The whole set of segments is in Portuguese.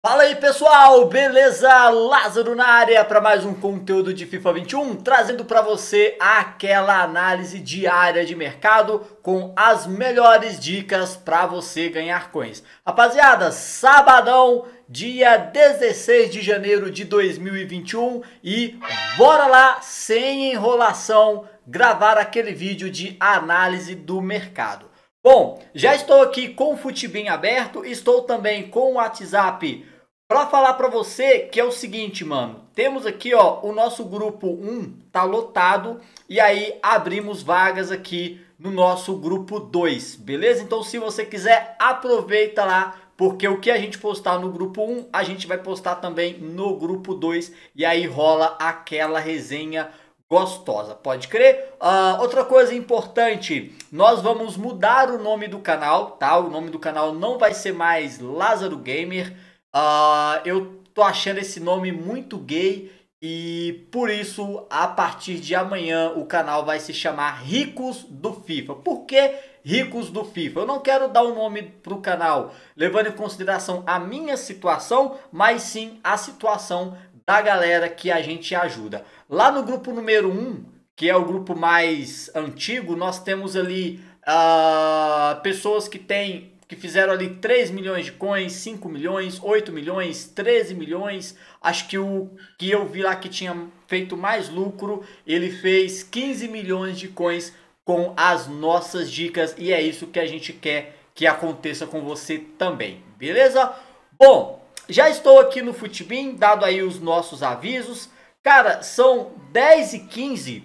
Fala aí pessoal, beleza? Lázaro na área para mais um conteúdo de FIFA 21, trazendo para você aquela análise diária de mercado com as melhores dicas para você ganhar coins. Rapaziada, sabadão, dia 16 de janeiro de 2021 e bora lá sem enrolação gravar aquele vídeo de análise do mercado. Bom, já estou aqui com o futibem aberto, estou também com o WhatsApp para falar para você que é o seguinte, mano. Temos aqui, ó, o nosso grupo 1 tá lotado e aí abrimos vagas aqui no nosso grupo 2, beleza? Então se você quiser, aproveita lá porque o que a gente postar no grupo 1, a gente vai postar também no grupo 2 e aí rola aquela resenha gostosa, pode crer? Uh, outra coisa importante, nós vamos mudar o nome do canal, tá? O nome do canal não vai ser mais Lázaro Gamer. Uh, eu tô achando esse nome muito gay e por isso, a partir de amanhã, o canal vai se chamar Ricos do FIFA. Por que Ricos do FIFA? Eu não quero dar um nome para o canal levando em consideração a minha situação, mas sim a situação da galera que a gente ajuda. Lá no grupo número 1, um, que é o grupo mais antigo, nós temos ali uh, pessoas que têm que fizeram ali 3 milhões de coins, 5 milhões, 8 milhões, 13 milhões. Acho que o que eu vi lá que tinha feito mais lucro, ele fez 15 milhões de coins com as nossas dicas e é isso que a gente quer que aconteça com você também, beleza? Bom, já estou aqui no Futebin, dado aí os nossos avisos. Cara, são 10 e 15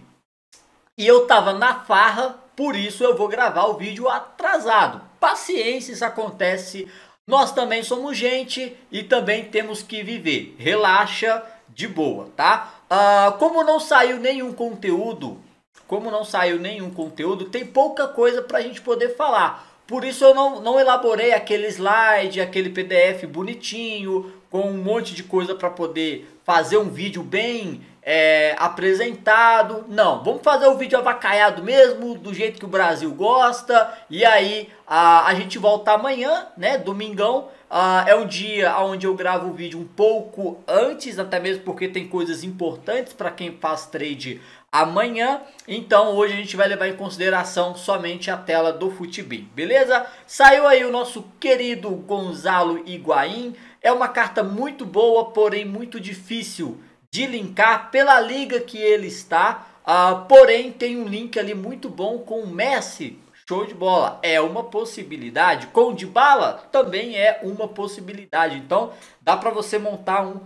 e eu tava na farra, por isso eu vou gravar o vídeo atrasado. Paciência, isso acontece. Nós também somos gente e também temos que viver. Relaxa, de boa, tá? Uh, como não saiu nenhum conteúdo, como não saiu nenhum conteúdo, tem pouca coisa para a gente poder falar. Por isso eu não, não elaborei aquele slide, aquele PDF bonitinho, com um monte de coisa para poder fazer um vídeo bem é, apresentado. Não, vamos fazer o vídeo avacaiado mesmo, do jeito que o Brasil gosta. E aí a, a gente volta amanhã, né? Domingão. Ah, é um dia onde eu gravo o vídeo um pouco antes, até mesmo porque tem coisas importantes para quem faz trade amanhã. Então hoje a gente vai levar em consideração somente a tela do Futibin, beleza? Saiu aí o nosso querido Gonzalo Higuaín. É uma carta muito boa, porém muito difícil de linkar pela liga que ele está. Uh, porém tem um link ali muito bom com o Messi Show de bola, é uma possibilidade. Com de bala também é uma possibilidade. Então, dá para você montar um,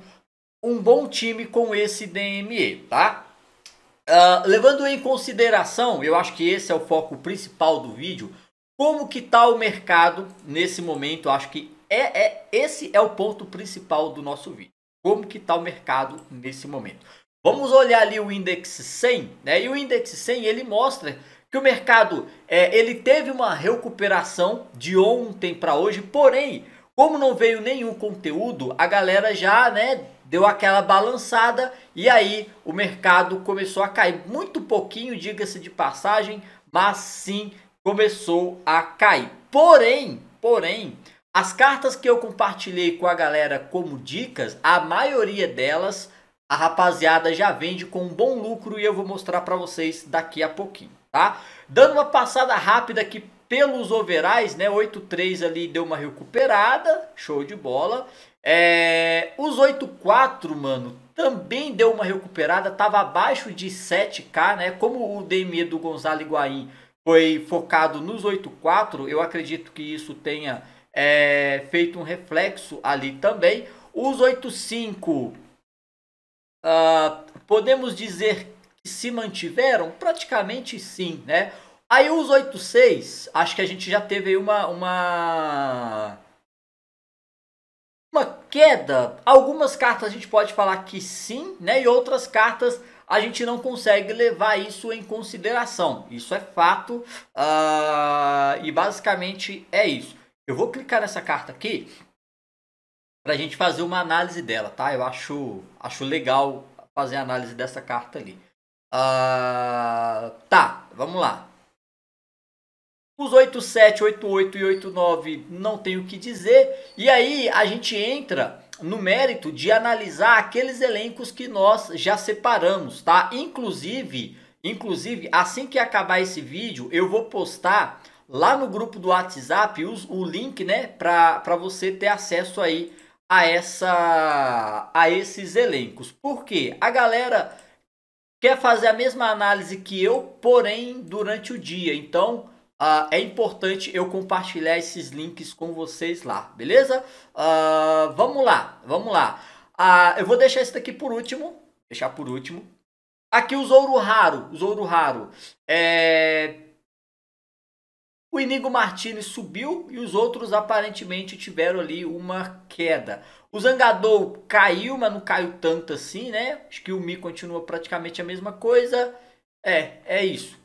um bom time com esse DME, tá? Uh, levando em consideração, eu acho que esse é o foco principal do vídeo, como que está o mercado nesse momento, acho que é, é, esse é o ponto principal do nosso vídeo. Como que está o mercado nesse momento. Vamos olhar ali o índice 100, né? E o índice 100 ele mostra que o mercado é, ele teve uma recuperação de ontem para hoje, porém como não veio nenhum conteúdo, a galera já, né, deu aquela balançada e aí o mercado começou a cair muito pouquinho, diga-se de passagem, mas sim começou a cair. Porém, porém, as cartas que eu compartilhei com a galera como dicas, a maioria delas a rapaziada já vende com um bom lucro e eu vou mostrar para vocês daqui a pouquinho, tá? Dando uma passada rápida aqui pelos overais, né? 8-3 ali deu uma recuperada, show de bola. É, os 8-4, mano, também deu uma recuperada, tava abaixo de 7K, né? Como o DME do Gonzalo Higuaín foi focado nos 8-4, eu acredito que isso tenha é, feito um reflexo ali também. Os 8-5, uh, ah, podemos dizer que se mantiveram? Praticamente sim, né? Aí os 8.6, acho que a gente já teve aí uma, uma, uma queda. Algumas cartas a gente pode falar que sim, né? E outras cartas a gente não consegue levar isso em consideração. Isso é fato uh, e basicamente é isso. Eu vou clicar nessa carta aqui para a gente fazer uma análise dela, tá? Eu acho, acho legal fazer a análise dessa carta ali. Uh, tá, vamos lá. Os 87, 88 e 89 não tem o que dizer. E aí a gente entra no mérito de analisar aqueles elencos que nós já separamos, tá? Inclusive, inclusive, assim que acabar esse vídeo, eu vou postar lá no grupo do WhatsApp os, o link, né, para você ter acesso aí a essa a esses elencos. Porque a galera quer fazer a mesma análise que eu, porém durante o dia. Então, Uh, é importante eu compartilhar esses links com vocês lá, beleza? Uh, vamos lá, vamos lá. Uh, eu vou deixar esse daqui por último, deixar por último. Aqui o ouro Raro, o ouro Raro. É... O Inigo Martinez subiu e os outros aparentemente tiveram ali uma queda. O Zangadou caiu, mas não caiu tanto assim, né? Acho que o Mi continua praticamente a mesma coisa. É, é isso.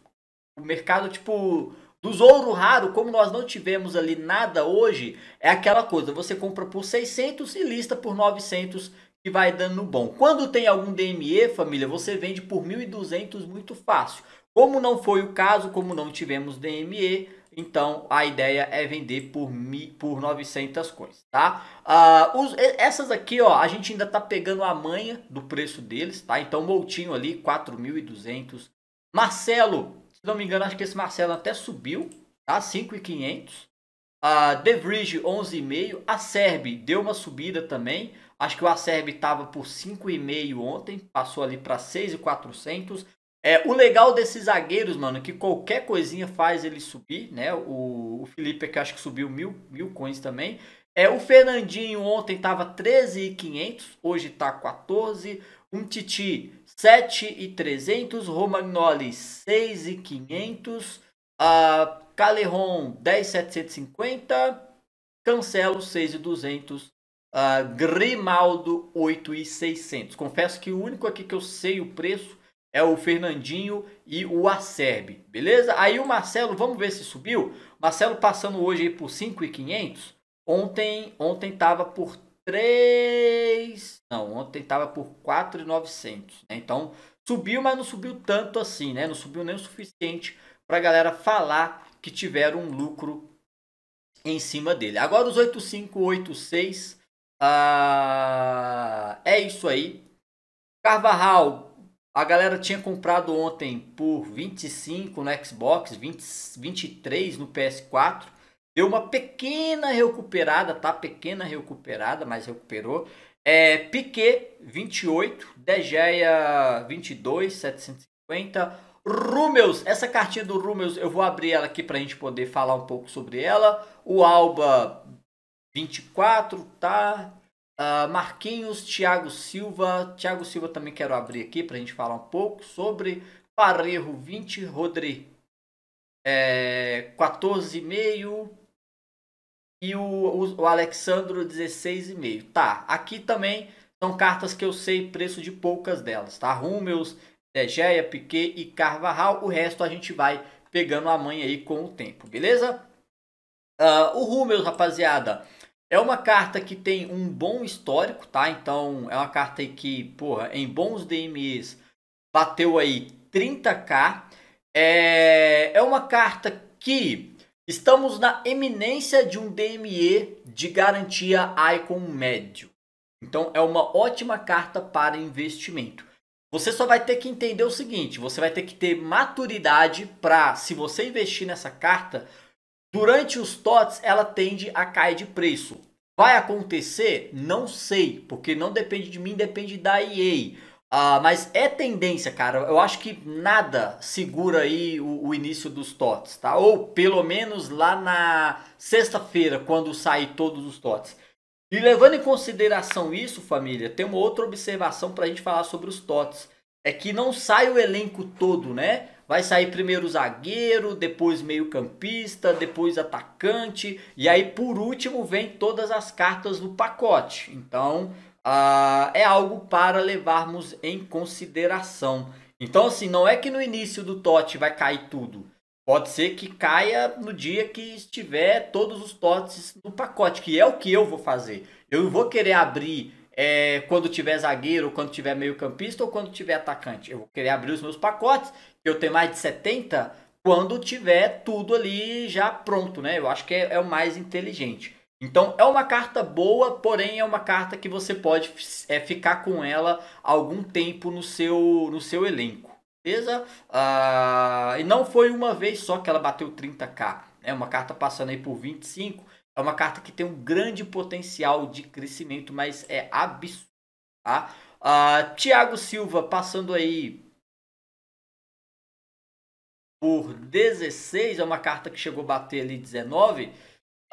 O mercado, tipo, dos ouro raro, como nós não tivemos ali nada hoje, é aquela coisa, você compra por 600 e lista por 900 que vai dando bom. Quando tem algum DME, família, você vende por 1.200 muito fácil. Como não foi o caso, como não tivemos DME, então a ideia é vender por, mi, por 900 coins, tá? Ah, os, essas aqui, ó, a gente ainda tá pegando a manha do preço deles, tá? Então Moutinho ali, 4.200. Marcelo, não me engano, acho que esse Marcelo até subiu, tá? 5,500. A De Vrij 11,5. A Serbi deu uma subida também. Acho que o Acerbi estava por 5,5 ontem, passou ali para 6,400. É, o legal desses zagueiros, mano, que qualquer coisinha faz ele subir, né? O, o Felipe que acho que subiu mil, mil coins também. É, o Fernandinho ontem estava 13,500, hoje está 14. Um Titi 7,300, Romagnoli 6,500, uh, Caleron, 10,750, Cancelo 6,200, uh, ah, Grimaldo 8,600. Confesso que o único aqui que eu sei o preço é o Fernandinho e o Acerbe, beleza? Aí o Marcelo, vamos ver se subiu. Marcelo passando hoje aí por 5,500. Ontem, ontem tava por 3, não, ontem tava por 4,900, né? Então, subiu, mas não subiu tanto assim, né? Não subiu nem o suficiente para a galera falar que tiveram um lucro em cima dele. Agora os 8586 ah, é isso aí. Carvajal, a galera tinha comprado ontem por 25 no Xbox, 20, 23 no PS4. Deu uma pequena recuperada, tá? Pequena recuperada, mas recuperou. É, Piquet, 28. De Gea, 22, 750. Rúmeus, essa cartinha do Rúmeus, eu vou abrir ela aqui para a gente poder falar um pouco sobre ela. O Alba, 24, tá? Uh, Marquinhos, Thiago Silva. Thiago Silva também quero abrir aqui para a gente falar um pouco sobre. Parejo, 20. Rodri, é, 14,5 e o, o, o Alexandro 16,5. Tá, aqui também são cartas que eu sei preço de poucas delas, tá? Rummels, Degeia, Piquet e Carvajal. O resto a gente vai pegando a mãe aí com o tempo, beleza? Uh, o Rummels, rapaziada, é uma carta que tem um bom histórico, tá? Então é uma carta aí que, porra, em bons DMs bateu aí 30k. É, é uma carta que Estamos na eminência de um DME de garantia Icon médio. Então é uma ótima carta para investimento. Você só vai ter que entender o seguinte, você vai ter que ter maturidade para, se você investir nessa carta, durante os TOTS ela tende a cair de preço. Vai acontecer? Não sei, porque não depende de mim, depende da EA. Ah, mas é tendência, cara. Eu acho que nada segura aí o, o início dos TOTS, tá? Ou pelo menos lá na sexta-feira, quando sair todos os TOTS. E levando em consideração isso, família, tem uma outra observação para a gente falar sobre os TOTS. É que não sai o elenco todo, né? Vai sair primeiro o zagueiro, depois meio campista, depois atacante. E aí, por último, vem todas as cartas do pacote. Então, ah, é algo para levarmos em consideração. Então, assim, não é que no início do TOT vai cair tudo. Pode ser que caia no dia que estiver todos os TOTs no pacote, que é o que eu vou fazer. Eu vou querer abrir é, quando tiver zagueiro, quando tiver meio-campista ou quando tiver atacante. Eu vou querer abrir os meus pacotes, que eu tenho mais de 70, quando tiver tudo ali já pronto, né? Eu acho que é, é o mais inteligente. Então é uma carta boa, porém é uma carta que você pode é, ficar com ela algum tempo no seu, no seu elenco. Beleza? Ah, e não foi uma vez só que ela bateu 30k. É uma carta passando aí por 25. É uma carta que tem um grande potencial de crescimento, mas é absurdo. Tá? Ah, Tiago Silva passando aí por 16. É uma carta que chegou a bater ali 19.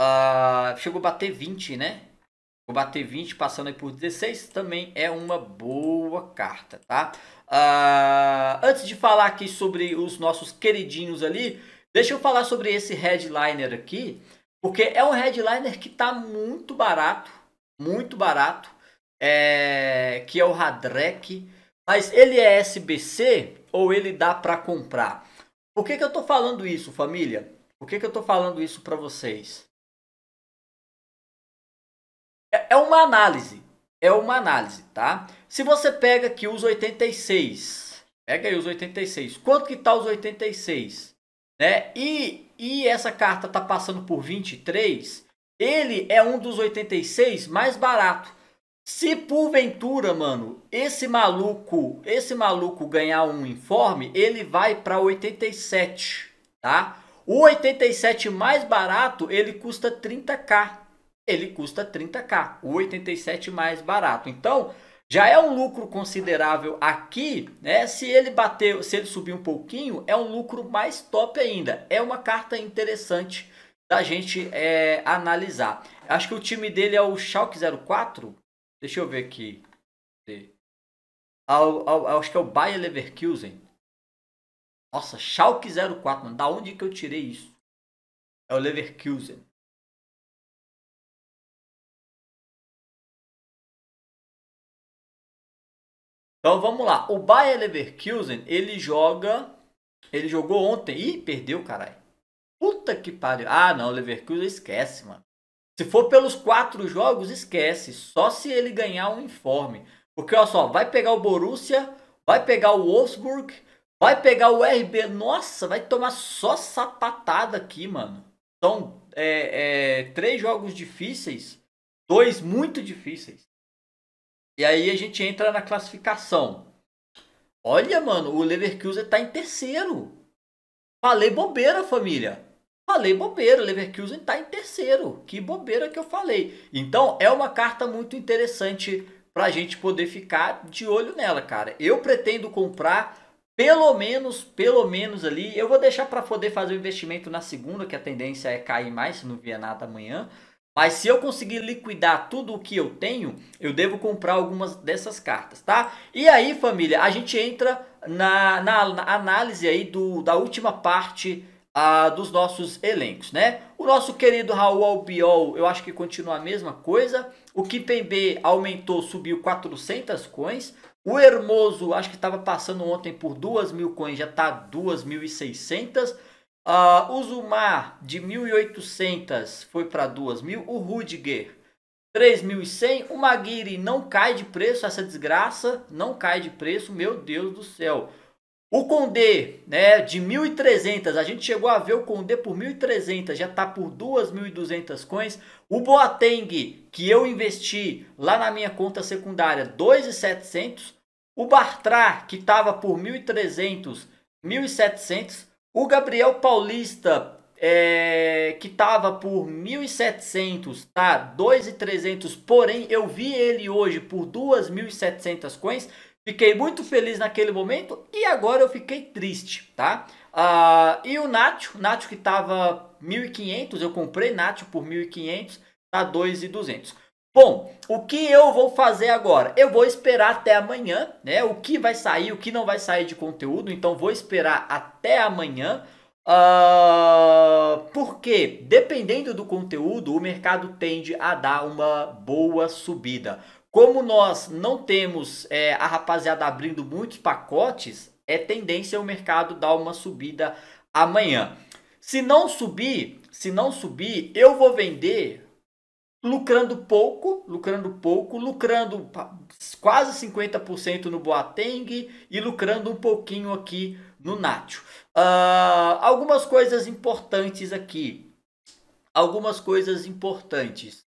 Uh, chegou a bater 20, né? Vou bater 20, passando aí por 16, também é uma boa carta, tá? Uh, antes de falar aqui sobre os nossos queridinhos ali, deixa eu falar sobre esse headliner aqui, porque é um headliner que tá muito barato, muito barato, é, que é o Hadrek, mas ele é SBC ou ele dá para comprar? Por que, que eu tô falando isso, família? Por que, que eu tô falando isso para vocês? É, é uma análise. É uma análise, tá? Se você pega aqui os 86, pega aí os 86. Quanto que tá os 86? Né? E, e essa carta tá passando por 23, ele é um dos 86 mais barato. Se porventura, mano, esse maluco, esse maluco ganhar um informe, ele vai para 87, tá? O 87 mais barato, ele custa 30k ele custa 30k, o 87 mais barato. Então, já é um lucro considerável aqui, né? Se ele bater, se ele subir um pouquinho, é um lucro mais top ainda. É uma carta interessante da gente é, analisar. Acho que o time dele é o Schalke 04. Deixa eu ver aqui. Ao, ao, acho que é o Bayer Leverkusen. Nossa, Schalke 04, mano. Da onde que eu tirei isso? É o Leverkusen. Então vamos lá. O Bayer Leverkusen, ele joga. Ele jogou ontem. Ih, perdeu, caralho. Puta que pariu. Ah, não, Leverkusen esquece, mano. Se for pelos quatro jogos, esquece. Só se ele ganhar um informe. Porque olha só, vai pegar o Borussia, vai pegar o Wolfsburg, vai pegar o RB. Nossa, vai tomar só sapatada aqui, mano. São então, é, é, três jogos difíceis, dois muito difíceis. E aí a gente entra na classificação. Olha, mano, o Leverkusen tá em terceiro. Falei bobeira, família. Falei bobeira, o Leverkusen tá em terceiro. Que bobeira que eu falei. Então é uma carta muito interessante para a gente poder ficar de olho nela, cara. Eu pretendo comprar pelo menos, pelo menos ali. Eu vou deixar para poder fazer o investimento na segunda, que a tendência é cair mais se não vier nada amanhã. Mas se eu conseguir liquidar tudo o que eu tenho, eu devo comprar algumas dessas cartas, tá? E aí, família, a gente entra na, na, na análise aí do, da última parte a ah, dos nossos elencos, né? O nosso querido Raul Albiol, eu acho que continua a mesma coisa. O Kipembe aumentou, subiu 400 coins. O Hermoso, acho que estava passando ontem por 2 mil coins, já está 2.600. Uh, o Zumar de 1.800 foi para 2.000. O Rudiger 3.100. O Maguire não cai de preço. Essa desgraça não cai de preço. Meu Deus do céu. O Condé, né, de 1.300, a gente chegou a ver o Condé por 1.300, já está por 2.200 coins. O Boateng, que eu investi lá na minha conta secundária, 2.700. O Bartra, que estava por 1.300, 1.700. O Gabriel Paulista, é, que tava por 1.700, tá? 2.300, porém eu vi ele hoje por 2.700 coins. Fiquei muito feliz naquele momento e agora eu fiquei triste, tá? Uh, e o Nacho, Nacho que estava 1.500, eu comprei Nacho por 1.500, tá 2.200. Bom, o que eu vou fazer agora? Eu vou esperar até amanhã, né? O que vai sair, o que não vai sair de conteúdo. Então vou esperar até amanhã. Uh, ah, porque dependendo do conteúdo, o mercado tende a dar uma boa subida. Como nós não temos é, a rapaziada abrindo muitos pacotes, é tendência o mercado dar uma subida amanhã. Se não subir, se não subir, eu vou vender lucrando pouco, lucrando pouco, lucrando quase 50% no Boateng e lucrando um pouquinho aqui no Nacho. Uh, algumas coisas importantes aqui. Algumas coisas importantes.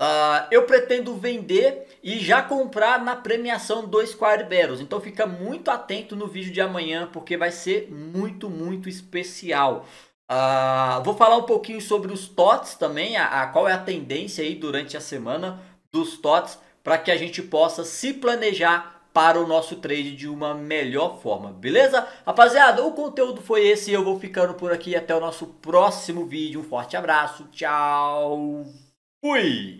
Uh, eu pretendo vender e já comprar na premiação dos Quarberos. Então fica muito atento no vídeo de amanhã, porque vai ser muito, muito especial. Uh, vou falar um pouquinho sobre os TOTS também, a, a, qual é a tendência aí durante a semana dos TOTS para que a gente possa se planejar para o nosso trade de uma melhor forma, beleza? Rapaziada, o conteúdo foi esse, eu vou ficando por aqui até o nosso próximo vídeo. Um forte abraço, tchau, fui!